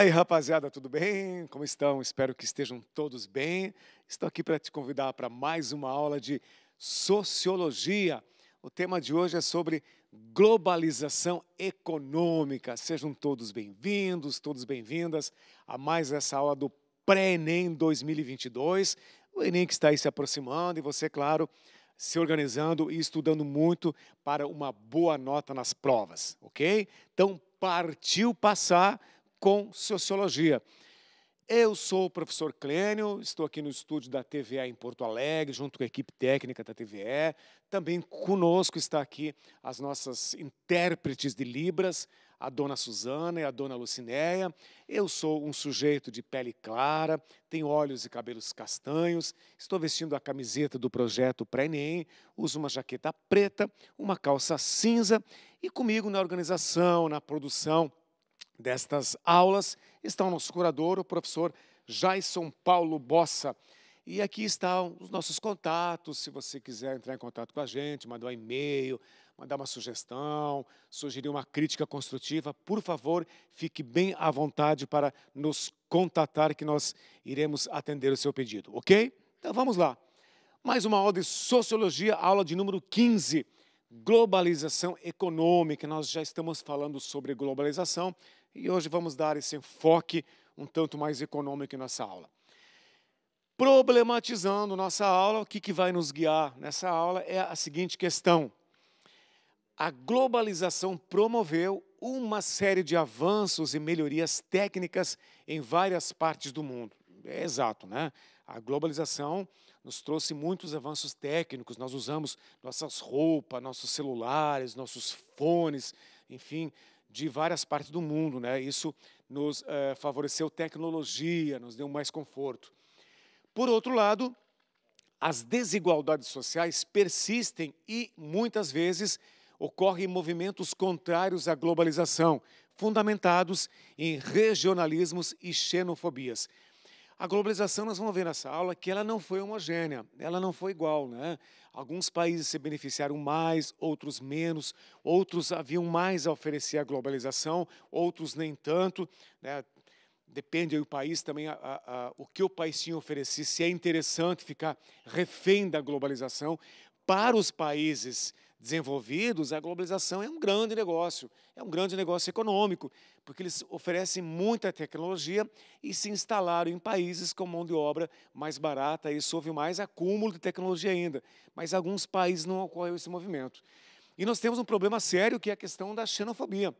aí, rapaziada, tudo bem? Como estão? Espero que estejam todos bem. Estou aqui para te convidar para mais uma aula de sociologia. O tema de hoje é sobre globalização econômica. Sejam todos bem-vindos, todos bem-vindas a mais essa aula do Pré-ENEM 2022. O ENEM que está aí se aproximando e você, claro, se organizando e estudando muito para uma boa nota nas provas, ok? Então, partiu passar com Sociologia. Eu sou o professor Clênio, estou aqui no estúdio da TVE em Porto Alegre, junto com a equipe técnica da TVE. Também conosco está aqui as nossas intérpretes de Libras, a dona Suzana e a dona Lucinéia. Eu sou um sujeito de pele clara, tenho olhos e cabelos castanhos, estou vestindo a camiseta do projeto Pré-ENEM, uso uma jaqueta preta, uma calça cinza e comigo na organização, na produção, destas aulas está o nosso curador, o professor Jaison Paulo Bossa. E aqui estão os nossos contatos, se você quiser entrar em contato com a gente, mandar um e-mail, mandar uma sugestão, sugerir uma crítica construtiva, por favor, fique bem à vontade para nos contatar que nós iremos atender o seu pedido, ok? Então vamos lá. Mais uma aula de sociologia, aula de número 15, globalização econômica. Nós já estamos falando sobre globalização, e hoje vamos dar esse enfoque um tanto mais econômico em nossa aula. Problematizando nossa aula, o que, que vai nos guiar nessa aula é a seguinte questão. A globalização promoveu uma série de avanços e melhorias técnicas em várias partes do mundo. É exato, né? A globalização nos trouxe muitos avanços técnicos. Nós usamos nossas roupas, nossos celulares, nossos fones, enfim, de várias partes do mundo. Né? Isso nos é, favoreceu tecnologia, nos deu mais conforto. Por outro lado, as desigualdades sociais persistem e, muitas vezes, ocorrem movimentos contrários à globalização, fundamentados em regionalismos e xenofobias. A globalização, nós vamos ver nessa aula que ela não foi homogênea, ela não foi igual. Né? Alguns países se beneficiaram mais, outros menos, outros haviam mais a oferecer à globalização, outros nem tanto. Né? Depende do o país também, a, a, o que o país tinha a oferecer, se é interessante ficar refém da globalização. Para os países desenvolvidos, a globalização é um grande negócio, é um grande negócio econômico, porque eles oferecem muita tecnologia e se instalaram em países com mão de obra mais barata, e houve mais acúmulo de tecnologia ainda. Mas alguns países não ocorreu esse movimento. E nós temos um problema sério que é a questão da xenofobia.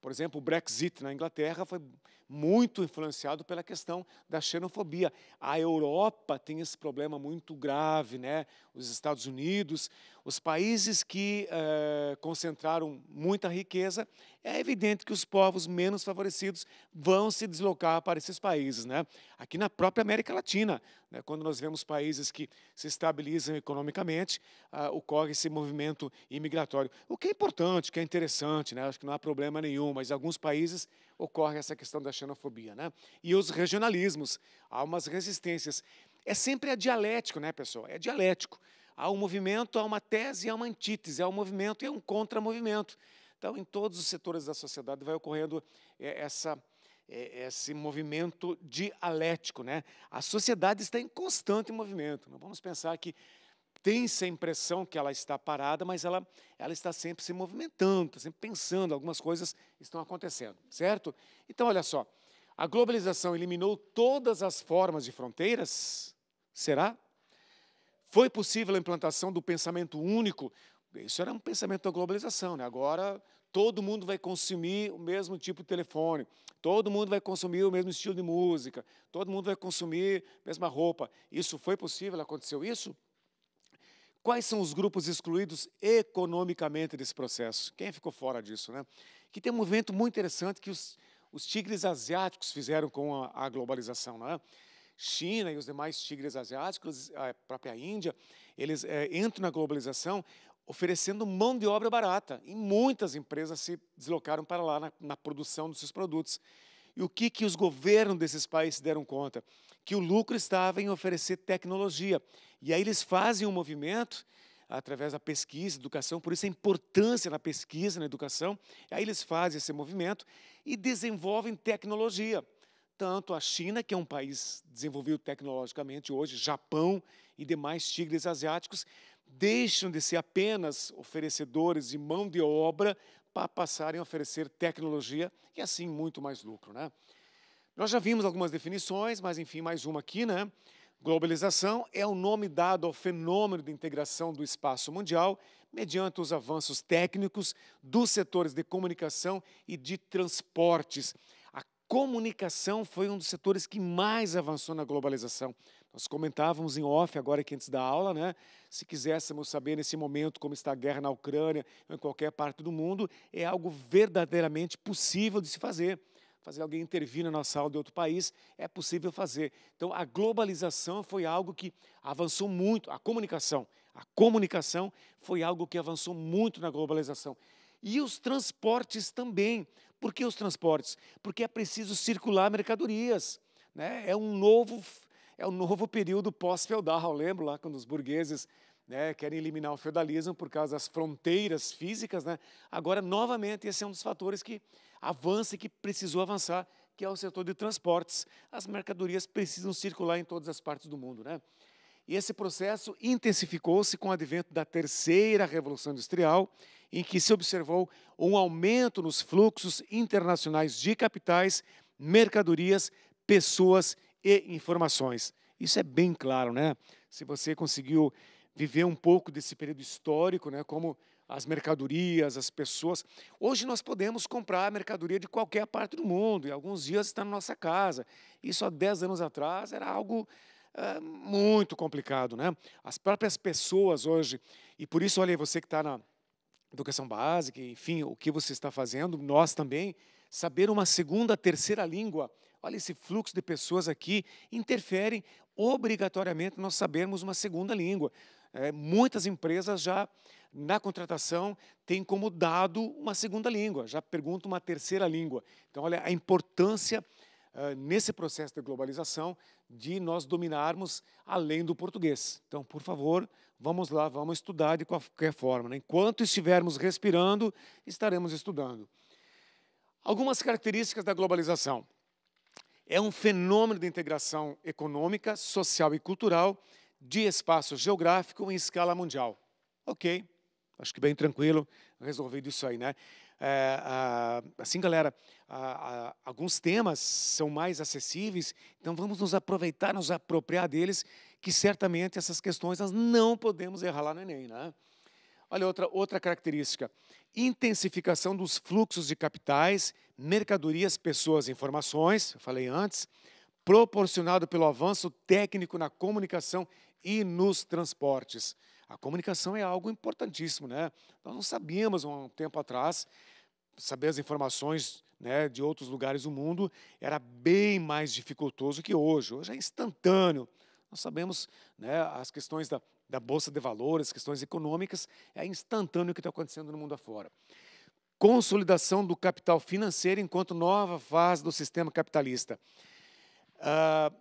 Por exemplo, o Brexit na Inglaterra foi muito influenciado pela questão da xenofobia. A Europa tem esse problema muito grave, né? Os Estados Unidos, os países que eh, concentraram muita riqueza, é evidente que os povos menos favorecidos vão se deslocar para esses países, né? Aqui na própria América Latina, né? quando nós vemos países que se estabilizam economicamente, ah, ocorre esse movimento imigratório, o que é importante, o que é interessante, né? Acho que não há problema nenhum, mas alguns países ocorre essa questão da xenofobia. Né? E os regionalismos, há umas resistências. É sempre a dialético, né, pessoal? É dialético. Há um movimento, há uma tese, há uma antítese, há um movimento e há um contramovimento. Então, em todos os setores da sociedade vai ocorrendo é, essa, é, esse movimento dialético. Né? A sociedade está em constante movimento. Não vamos pensar que tem-se a impressão que ela está parada, mas ela, ela está sempre se movimentando, está sempre pensando, algumas coisas estão acontecendo, certo? Então, olha só, a globalização eliminou todas as formas de fronteiras? Será? Foi possível a implantação do pensamento único? Isso era um pensamento da globalização, né? agora todo mundo vai consumir o mesmo tipo de telefone, todo mundo vai consumir o mesmo estilo de música, todo mundo vai consumir a mesma roupa. Isso foi possível? Aconteceu isso? Quais são os grupos excluídos economicamente desse processo? Quem ficou fora disso, né? Que tem um movimento muito interessante que os, os tigres asiáticos fizeram com a, a globalização, não é? China e os demais tigres asiáticos, a própria Índia, eles é, entram na globalização oferecendo mão de obra barata. E muitas empresas se deslocaram para lá na, na produção dos seus produtos. E o que, que os governos desses países deram conta? Que o lucro estava em oferecer tecnologia. E aí eles fazem um movimento através da pesquisa, educação, por isso a importância na pesquisa, na educação. Aí eles fazem esse movimento e desenvolvem tecnologia. Tanto a China, que é um país desenvolvido tecnologicamente hoje, Japão e demais tigres asiáticos, deixam de ser apenas oferecedores de mão de obra para passarem a oferecer tecnologia e assim muito mais lucro. Né? Nós já vimos algumas definições, mas enfim, mais uma aqui, né? Globalização é o nome dado ao fenômeno de integração do espaço mundial mediante os avanços técnicos dos setores de comunicação e de transportes. A comunicação foi um dos setores que mais avançou na globalização. Nós comentávamos em off agora aqui antes da aula, né? Se quiséssemos saber nesse momento como está a guerra na Ucrânia ou em qualquer parte do mundo, é algo verdadeiramente possível de se fazer fazer alguém intervir na nossa aula de outro país, é possível fazer. Então, a globalização foi algo que avançou muito, a comunicação. A comunicação foi algo que avançou muito na globalização. E os transportes também. Por que os transportes? Porque é preciso circular mercadorias. Né? É um novo é um novo período pós-feudal. Lembro lá quando os burgueses né, querem eliminar o feudalismo por causa das fronteiras físicas. Né? Agora, novamente, esse é um dos fatores que avança que precisou avançar, que é o setor de transportes. As mercadorias precisam circular em todas as partes do mundo, né? E esse processo intensificou-se com o advento da terceira revolução industrial, em que se observou um aumento nos fluxos internacionais de capitais, mercadorias, pessoas e informações. Isso é bem claro, né? Se você conseguiu viver um pouco desse período histórico, né, como as mercadorias, as pessoas. Hoje nós podemos comprar mercadoria de qualquer parte do mundo, e alguns dias está na nossa casa. Isso há 10 anos atrás era algo é, muito complicado, né? As próprias pessoas hoje, e por isso, olha, você que está na educação básica, enfim, o que você está fazendo, nós também, saber uma segunda, terceira língua, olha, esse fluxo de pessoas aqui interfere obrigatoriamente nós sabermos uma segunda língua. É, muitas empresas já na contratação têm como dado uma segunda língua, já perguntam uma terceira língua. Então, olha a importância uh, nesse processo de globalização de nós dominarmos além do português. Então, por favor, vamos lá, vamos estudar de qualquer forma. Né? Enquanto estivermos respirando, estaremos estudando. Algumas características da globalização. É um fenômeno de integração econômica, social e cultural de espaço geográfico em escala mundial. Ok, acho que bem tranquilo, resolvido isso aí, né? É, assim, galera, alguns temas são mais acessíveis, então vamos nos aproveitar, nos apropriar deles, que certamente essas questões nós não podemos errar lá no Enem, né? Olha, outra, outra característica: intensificação dos fluxos de capitais, mercadorias, pessoas e informações, falei antes, proporcionado pelo avanço técnico na comunicação e nos transportes. A comunicação é algo importantíssimo, né? Nós não sabíamos há um tempo atrás, saber as informações né, de outros lugares do mundo era bem mais dificultoso que hoje. Hoje é instantâneo. Nós sabemos né, as questões da, da Bolsa de Valores, questões econômicas, é instantâneo o que está acontecendo no mundo afora. Consolidação do capital financeiro enquanto nova fase do sistema capitalista. Ah,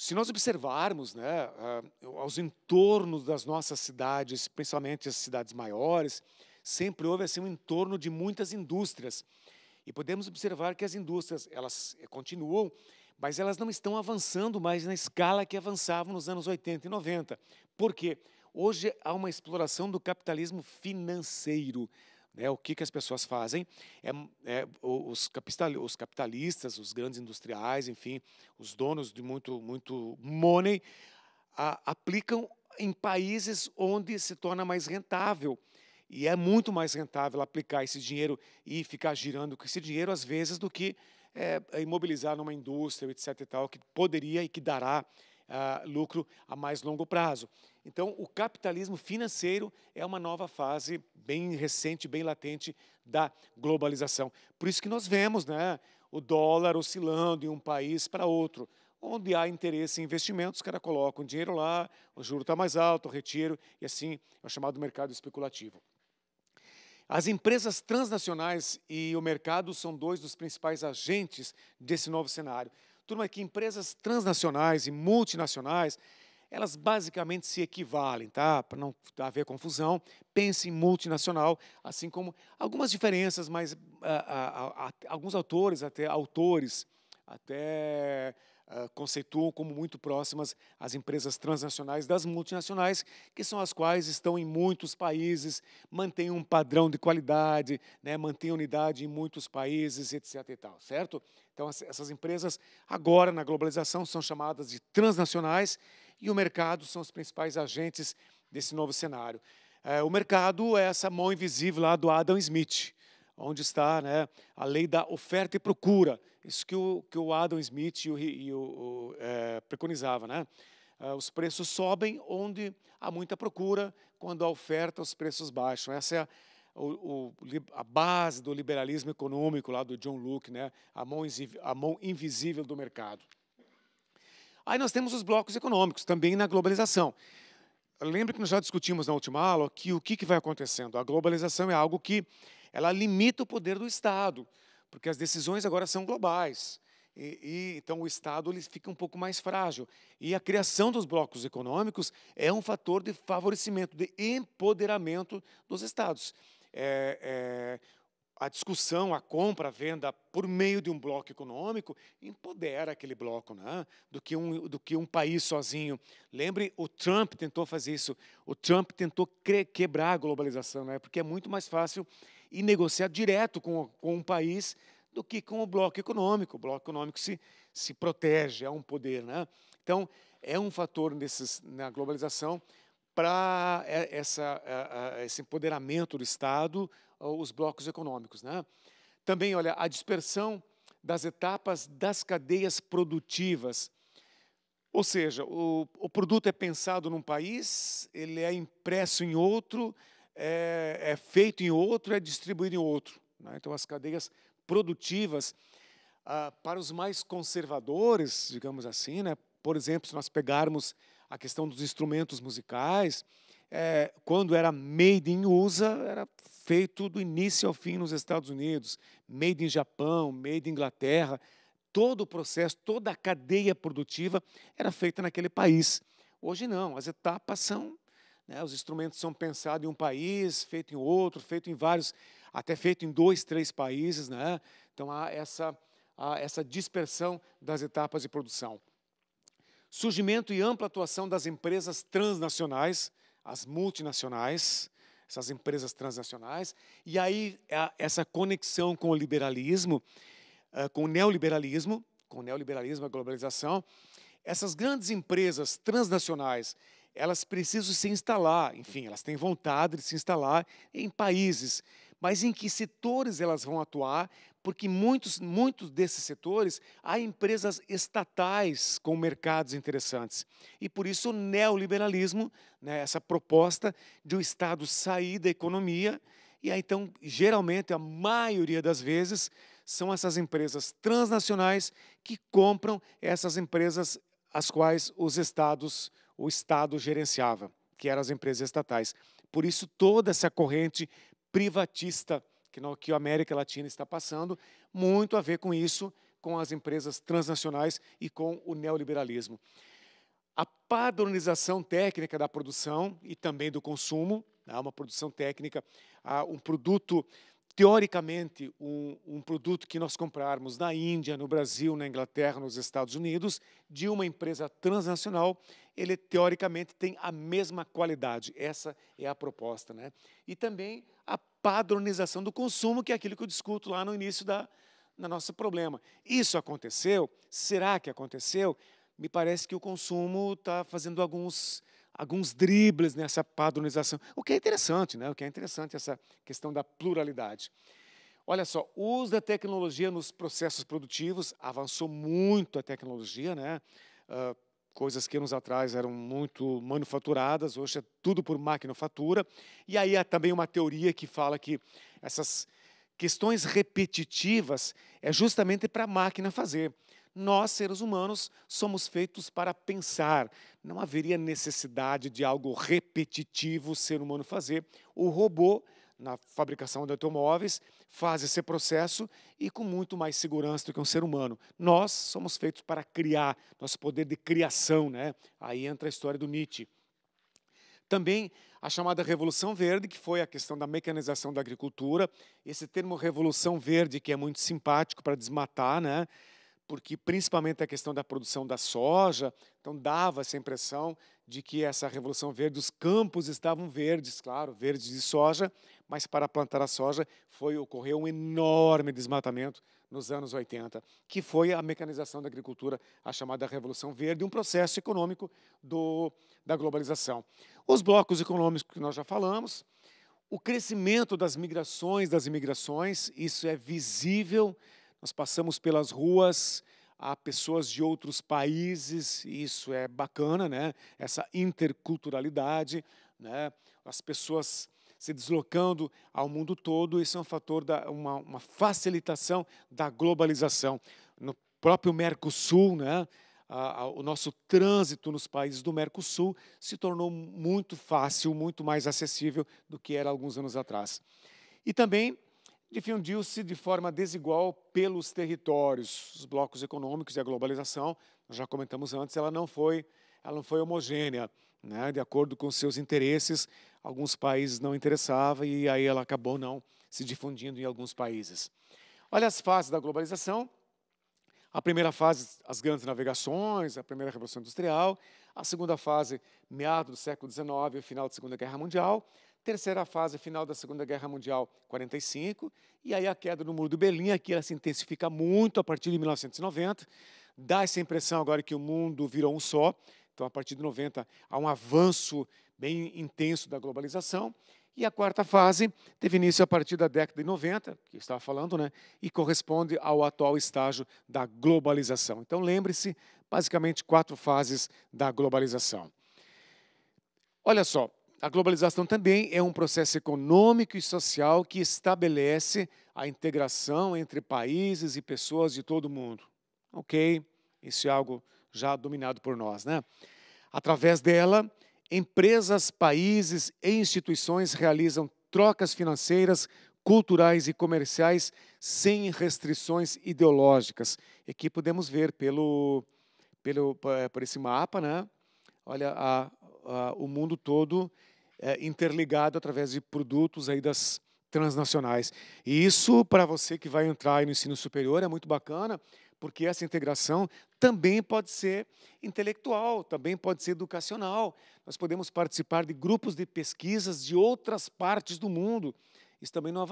se nós observarmos né, ah, aos entornos das nossas cidades, principalmente as cidades maiores, sempre houve assim um entorno de muitas indústrias. E podemos observar que as indústrias, elas eh, continuam, mas elas não estão avançando mais na escala que avançavam nos anos 80 e 90. Por quê? Hoje há uma exploração do capitalismo financeiro, né, o que, que as pessoas fazem? É, é os, capital, os capitalistas, os grandes industriais, enfim, os donos de muito, muito money, a, aplicam em países onde se torna mais rentável. E é muito mais rentável aplicar esse dinheiro e ficar girando com esse dinheiro, às vezes, do que é, imobilizar numa indústria, etc. e tal, que poderia e que dará lucro a mais longo prazo. Então, o capitalismo financeiro é uma nova fase bem recente, bem latente da globalização. Por isso que nós vemos né, o dólar oscilando de um país para outro. Onde há interesse em investimentos, os caras colocam dinheiro lá, o juro está mais alto, o retiro, e assim é o chamado mercado especulativo. As empresas transnacionais e o mercado são dois dos principais agentes desse novo cenário. Turma, que empresas transnacionais e multinacionais, elas basicamente se equivalem, tá? Para não haver confusão, pense em multinacional, assim como algumas diferenças, mas ah, ah, ah, alguns autores, até autores, até ah, conceituam como muito próximas às empresas transnacionais das multinacionais, que são as quais estão em muitos países, mantêm um padrão de qualidade, né, mantêm unidade em muitos países, etc. E tal, certo? Então, essas empresas, agora, na globalização, são chamadas de transnacionais e o mercado são os principais agentes desse novo cenário. Eh, o mercado é essa mão invisível lá do Adam Smith, onde está né, a lei da oferta e procura. Isso que o, que o Adam Smith e o, e o, é, preconizava. Né? Ah, os preços sobem onde há muita procura, quando há oferta, os preços baixam. Essa é a, o, a base do liberalismo econômico lá do John Luke, né? a, mão, a mão invisível do mercado. Aí nós temos os blocos econômicos, também na globalização. Lembra que nós já discutimos na última aula que o que, que vai acontecendo? A globalização é algo que ela limita o poder do Estado, porque as decisões agora são globais. E, e, então o Estado ele fica um pouco mais frágil. E a criação dos blocos econômicos é um fator de favorecimento, de empoderamento dos Estados. É, é, a discussão, a compra, a venda por meio de um bloco econômico empodera aquele bloco, né? do, que um, do que um país sozinho. Lembre, o Trump tentou fazer isso. O Trump tentou quebrar a globalização, né? porque é muito mais fácil e negociar direto com, com um país do que com o bloco econômico. O bloco econômico se, se protege, é um poder. Né? Então, é um fator nesses, na globalização para esse empoderamento do Estado, os blocos econômicos. Né? Também, olha, a dispersão das etapas das cadeias produtivas. Ou seja, o, o produto é pensado num país, ele é impresso em outro, é, é feito em outro, é distribuído em outro. Né? Então, as cadeias produtivas, ah, para os mais conservadores, digamos assim, né? por exemplo, se nós pegarmos a questão dos instrumentos musicais, é, quando era made in USA, era feito do início ao fim nos Estados Unidos, made in Japão, made in Inglaterra, todo o processo, toda a cadeia produtiva era feita naquele país. Hoje não, as etapas são né? Os instrumentos são pensados em um país, feito em outro, feito em vários, até feito em dois, três países. Né? Então há essa, há essa dispersão das etapas de produção. Surgimento e ampla atuação das empresas transnacionais, as multinacionais, essas empresas transnacionais, e aí essa conexão com o liberalismo, eh, com o neoliberalismo, com o neoliberalismo, a globalização, essas grandes empresas transnacionais elas precisam se instalar, enfim, elas têm vontade de se instalar em países, mas em que setores elas vão atuar? Porque muitos, muitos desses setores há empresas estatais com mercados interessantes. E por isso o neoliberalismo, né, essa proposta de o Estado sair da economia, e aí, então, geralmente, a maioria das vezes, são essas empresas transnacionais que compram essas empresas as quais os estados o Estado gerenciava, que eram as empresas estatais. Por isso, toda essa corrente privatista que, no, que a América Latina está passando, muito a ver com isso, com as empresas transnacionais e com o neoliberalismo. A padronização técnica da produção e também do consumo, né, uma produção técnica, um produto teoricamente, um, um, produto que nós comprarmos na Índia, no Brasil, na Inglaterra, nos Estados Unidos, de uma empresa transnacional, ele teoricamente tem a mesma qualidade. Essa é a proposta. Né? E também a padronização do consumo, que é aquilo que eu discuto lá no início da, da nosso problema. Isso aconteceu? Será que aconteceu? Me parece que o consumo está fazendo alguns alguns dribles nessa padronização, o que é interessante, né? O que é interessante essa questão da pluralidade. Olha só, o uso da tecnologia nos processos produtivos avançou muito a tecnologia, né? Uh, coisas que anos atrás eram muito manufaturadas, hoje é tudo por maquinofatura. E aí há também uma teoria que fala que essas questões repetitivas é justamente para a máquina fazer. Nós, seres humanos, somos feitos para pensar. Não haveria necessidade de algo repetitivo o ser humano fazer. O robô, na fabricação de automóveis, faz esse processo e com muito mais segurança do que um ser humano. Nós somos feitos para criar, nosso poder de criação, né? Aí entra a história do Nietzsche. Também a chamada Revolução Verde, que foi a questão da mecanização da agricultura. Esse termo Revolução Verde, que é muito simpático para desmatar, né? porque principalmente a questão da produção da soja, então dava essa impressão de que essa Revolução Verde, os campos estavam verdes, claro, verdes de soja, mas para plantar a soja foi ocorreu um enorme desmatamento nos anos 80, que foi a mecanização da agricultura, a chamada Revolução Verde, um processo econômico do, da globalização. Os blocos econômicos que nós já falamos, o crescimento das migrações, das imigrações, isso é visível. Nós passamos pelas ruas, há pessoas de outros países, isso é bacana, né? Essa interculturalidade, né? As pessoas se deslocando ao mundo todo. Isso é um fator, da, uma, uma facilitação da globalização. No próprio Mercosul, né? o nosso trânsito nos países do Mercosul se tornou muito fácil, muito mais acessível do que era alguns anos atrás. E também difundiu-se de forma desigual pelos territórios, os blocos econômicos e a globalização, nós já comentamos antes, ela não foi, ela não foi homogênea né, de acordo com seus interesses. Alguns países não interessava e aí ela acabou não se difundindo em alguns países. Olha as fases da globalização. A primeira fase, as grandes navegações, a primeira revolução industrial. A segunda fase, meado do século XIX, final da Segunda Guerra Mundial. Terceira fase, final da Segunda Guerra Mundial, 45. E aí a queda do Muro de Berlim, aqui ela se intensifica muito a partir de 1990. Dá essa impressão agora que o mundo virou um só. Então, a partir de 90, há um avanço bem intenso da globalização. E a quarta fase teve início a partir da década de 90, que eu estava falando, né, e corresponde ao atual estágio da globalização. Então, lembre-se, basicamente, quatro fases da globalização. Olha só, a globalização também é um processo econômico e social que estabelece a integração entre países e pessoas de todo o mundo. Ok? Isso é algo já dominado por nós. Né? Através dela, empresas, países e instituições realizam trocas financeiras, culturais e comerciais sem restrições ideológicas. E aqui podemos ver pelo, pelo, por esse mapa, né? olha, a, a, o mundo todo é, interligado através de produtos aí das transnacionais. E isso, para você que vai entrar no ensino superior, é muito bacana, porque essa integração também pode ser intelectual, também pode ser educacional. Nós podemos participar de grupos de pesquisas de outras partes do mundo. Isso também não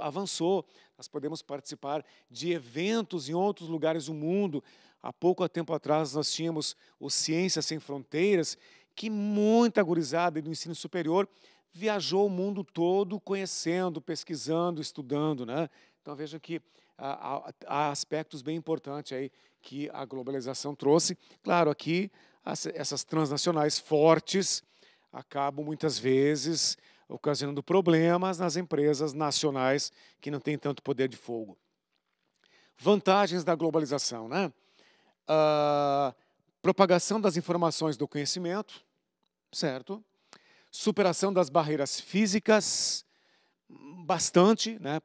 avançou. Nós podemos participar de eventos em outros lugares do mundo. Há pouco tempo atrás nós tínhamos o Ciência Sem Fronteiras, que muita gurizada do ensino superior viajou o mundo todo conhecendo, pesquisando, estudando. Né? Então veja que ah, ah, há, aspectos bem importantes aí que a globalização trouxe. Claro, aqui essas transnacionais fortes acabam muitas vezes ocasionando problemas nas empresas nacionais que não têm tanto poder de fogo. Vantagens da globalização, né? Uh, propagação das informações do conhecimento, certo? superação das barreiras físicas, bastante, né?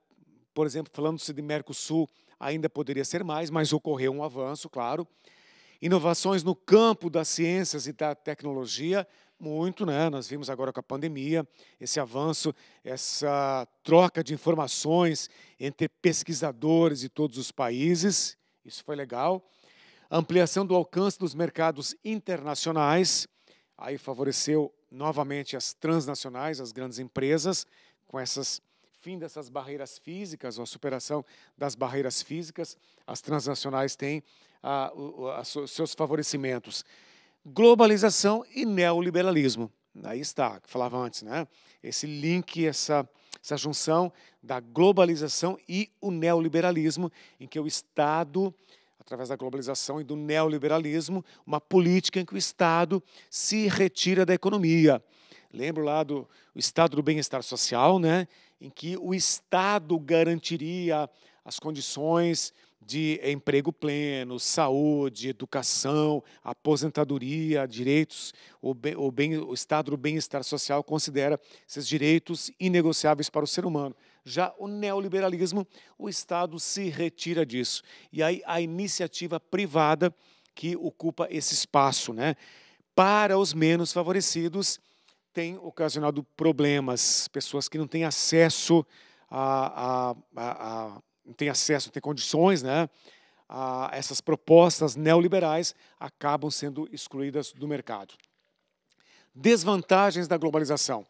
Por exemplo, falando-se de Mercosul, ainda poderia ser mais, mas ocorreu um avanço, claro. Inovações no campo das ciências e da tecnologia, muito, né? Nós vimos agora com a pandemia esse avanço, essa troca de informações entre pesquisadores de todos os países. Isso foi legal. Ampliação do alcance dos mercados internacionais Aí favoreceu novamente as transnacionais, as grandes empresas, com essas fim dessas barreiras físicas, ou a superação das barreiras físicas, as transnacionais têm ah, os seus favorecimentos. Globalização e neoliberalismo. Aí está, que falava antes, né? Esse link, essa, essa junção da globalização e o neoliberalismo, em que o Estado através da globalização e do neoliberalismo, uma política em que o Estado se retira da economia. Lembro lá do Estado do Bem-Estar Social, né, em que o Estado garantiria as condições de emprego pleno, saúde, educação, aposentadoria, direitos, o, bem, o, bem, o Estado do bem-estar social considera esses direitos inegociáveis para o ser humano. Já o neoliberalismo, o Estado se retira disso. E aí a iniciativa privada que ocupa esse espaço, né? Para os menos favorecidos, tem ocasionado problemas, pessoas que não têm acesso a, a, a, a não tem acesso, não tem condições, né? essas propostas neoliberais acabam sendo excluídas do mercado. Desvantagens da globalização: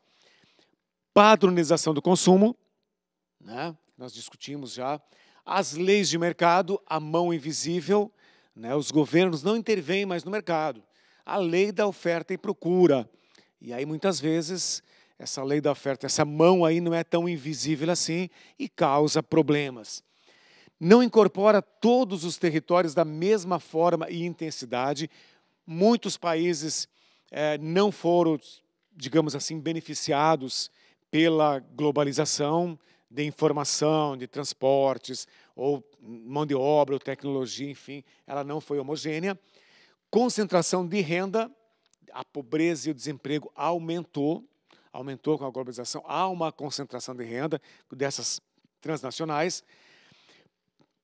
padronização do consumo, né? nós discutimos já, as leis de mercado, a mão invisível, né? os governos não intervêm mais no mercado, a lei da oferta e procura. E aí, muitas vezes, essa lei da oferta, essa mão aí não é tão invisível assim e causa problemas não incorpora todos os territórios da mesma forma e intensidade. Muitos países é, não foram, digamos assim, beneficiados pela globalização de informação, de transportes, ou mão de obra, ou tecnologia, enfim, ela não foi homogênea. Concentração de renda, a pobreza e o desemprego aumentou, aumentou com a globalização. Há uma concentração de renda dessas transnacionais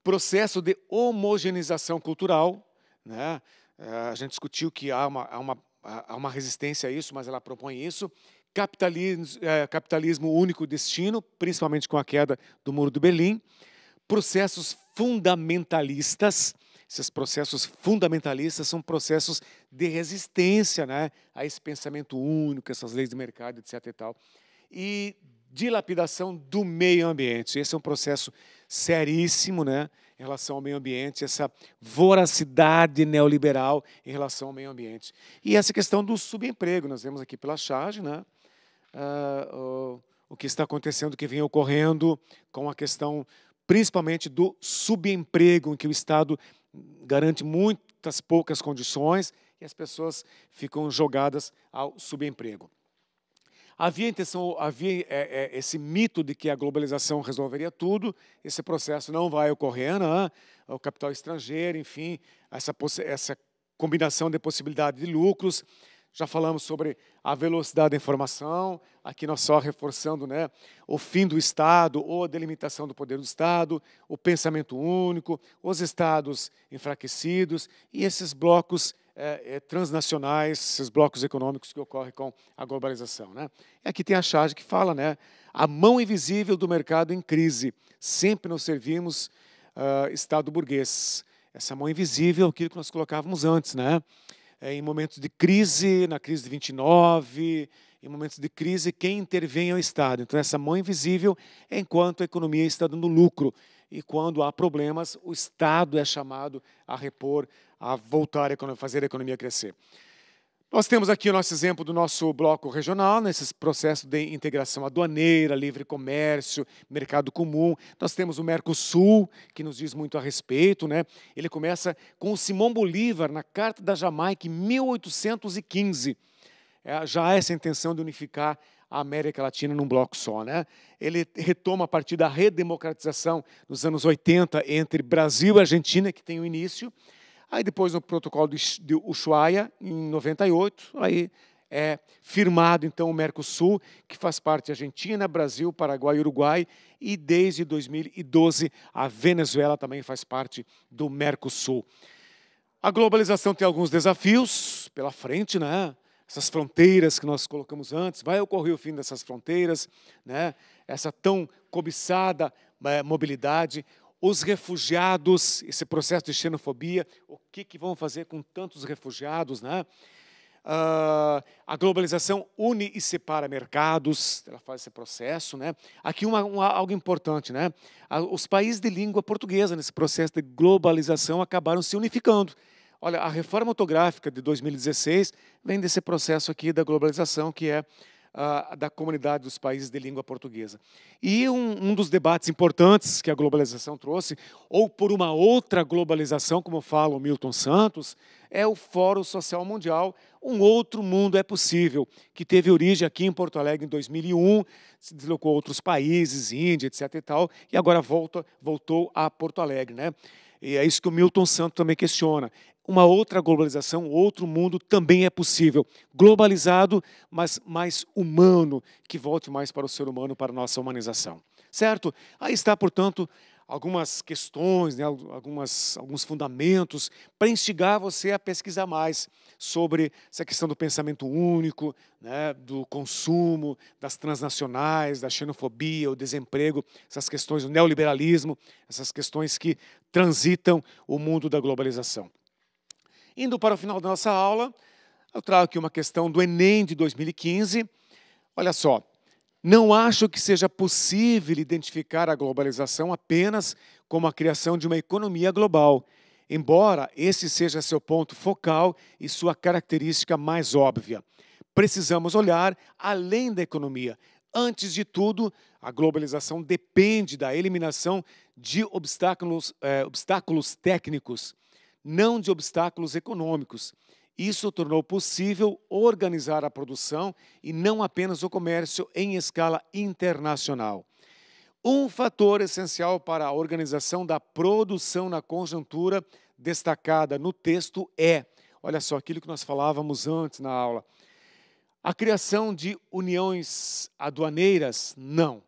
processo de homogeneização cultural. Né? É, a gente discutiu que há uma, há, uma, há uma resistência a isso, mas ela propõe isso. Capitalismo, é, capitalismo único destino, principalmente com a queda do Muro do Berlim. Processos fundamentalistas. Esses processos fundamentalistas são processos de resistência né, a esse pensamento único, essas leis de mercado, etc. E, tal. e dilapidação do meio ambiente. Esse é um processo seríssimo, né? em relação ao meio ambiente, essa voracidade neoliberal em relação ao meio ambiente. E essa questão do subemprego, nós vemos aqui pela charge, né? Uh, o, o que está acontecendo, o que vem ocorrendo com a questão principalmente do subemprego, em que o Estado garante muitas poucas condições e as pessoas ficam jogadas ao subemprego. Havia, intenção, havia é, é, esse mito de que a globalização resolveria tudo, esse processo não vai ocorrer, não, né? o capital estrangeiro, enfim, essa, essa combinação de possibilidade de lucros. Já falamos sobre a velocidade da informação, aqui nós só reforçando né, o fim do Estado ou a delimitação do poder do Estado, o pensamento único, os Estados enfraquecidos e esses blocos é, é, transnacionais, esses blocos econômicos que ocorrem com a globalização. Né? É e aqui tem a charge que fala, né? A mão invisível do mercado em crise. Sempre nos servimos uh, Estado burguês. Essa mão invisível, aquilo que nós colocávamos antes, né? É, em momentos de crise, na crise de 29, em momentos de crise, quem intervém é o Estado. Então, essa mão invisível é enquanto a economia está dando lucro e quando há problemas, o Estado é chamado a repor, a voltar a fazer a economia crescer. Nós temos aqui o nosso exemplo do nosso bloco regional, nesse processo de integração aduaneira, livre comércio, mercado comum. Nós temos o Mercosul, que nos diz muito a respeito. Né? Ele começa com o Simão Bolívar, na Carta da Jamaica, em 1815 é, já há essa intenção de unificar a América Latina num bloco só. Né? Ele retoma a partir da redemocratização nos anos 80 entre Brasil e Argentina, que tem o início. Aí depois no protocolo de Ushuaia, em 98, aí é firmado então o Mercosul, que faz parte Argentina, Brasil, Paraguai e Uruguai, e desde 2012 a Venezuela também faz parte do Mercosul. A globalização tem alguns desafios pela frente, né? essas fronteiras que nós colocamos antes, vai ocorrer o fim dessas fronteiras, né? essa tão cobiçada eh, mobilidade, os refugiados, esse processo de xenofobia, o que, que vão fazer com tantos refugiados, né? Uh, a globalização une e separa mercados, ela faz esse processo, né? Aqui uma, uma, algo importante, né? Os países de língua portuguesa nesse processo de globalização acabaram se unificando. Olha, a reforma ortográfica de 2016 vem desse processo aqui da globalização, que é ah, da comunidade dos países de língua portuguesa. E um, um, dos debates importantes que a globalização trouxe, ou por uma outra globalização, como fala o Milton Santos, é o Fórum Social Mundial, Um Outro Mundo é Possível, que teve origem aqui em Porto Alegre em 2001, se deslocou a outros países, Índia, etc. e tal, e agora volta, voltou a Porto Alegre. Né? E é isso que o Milton Santos também questiona uma outra globalização, outro mundo também é possível. Globalizado, mas mais humano, que volte mais para o ser humano, para a nossa humanização. Certo? Aí está, portanto, algumas questões, né, algumas, alguns fundamentos para instigar você a pesquisar mais sobre essa questão do pensamento único, né, do consumo, das transnacionais, da xenofobia, o desemprego, essas questões o neoliberalismo, essas questões que transitam o mundo da globalização. Indo para o final da nossa aula, eu trago aqui uma questão do Enem de 2015. Olha só, não acho que seja possível identificar a globalização apenas como a criação de uma economia global, embora esse seja seu ponto focal e sua característica mais óbvia. Precisamos olhar além da economia. Antes de tudo, a globalização depende da eliminação de obstáculos, eh, obstáculos técnicos não de obstáculos econômicos. Isso tornou possível organizar a produção e não apenas o comércio em escala internacional. Um fator essencial para a organização da produção na conjuntura destacada no texto é, olha só, aquilo que nós falávamos antes na aula, a criação de uniões aduaneiras, não.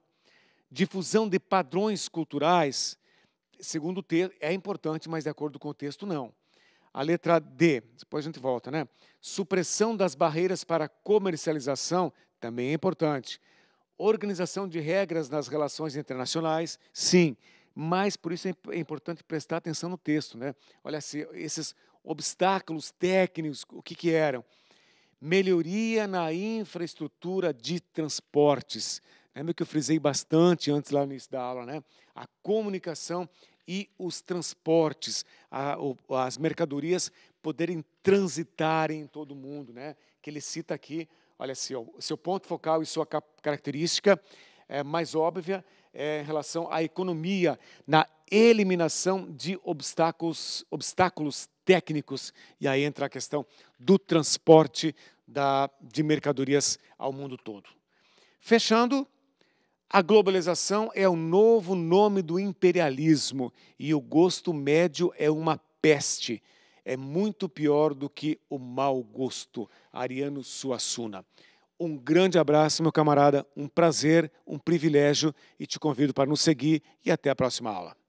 Difusão de padrões culturais, segundo texto, é importante, mas de acordo com o texto, não. A letra D, depois a gente volta, né? Supressão das barreiras para comercialização, também é importante. Organização de regras nas relações internacionais, sim. Mas por isso é, é importante prestar atenção no texto, né? Olha, se esses obstáculos técnicos, o que, que eram? Melhoria na infraestrutura de transportes. Lembra é que eu frisei bastante antes lá no início da aula, né? A comunicação e os transportes, a, as mercadorias poderem transitar em todo o mundo, né? Que ele cita aqui, olha assim, seu ponto focal e sua característica é mais óbvia é, em relação à economia, na eliminação de obstáculos, obstáculos técnicos. E aí entra a questão do transporte da, de mercadorias ao mundo todo. Fechando, a globalização é o novo nome do imperialismo e o gosto médio é uma peste. É muito pior do que o mau gosto. Ariano Suassuna. Um grande abraço, meu camarada. Um prazer, um privilégio e te convido para nos seguir e até a próxima aula.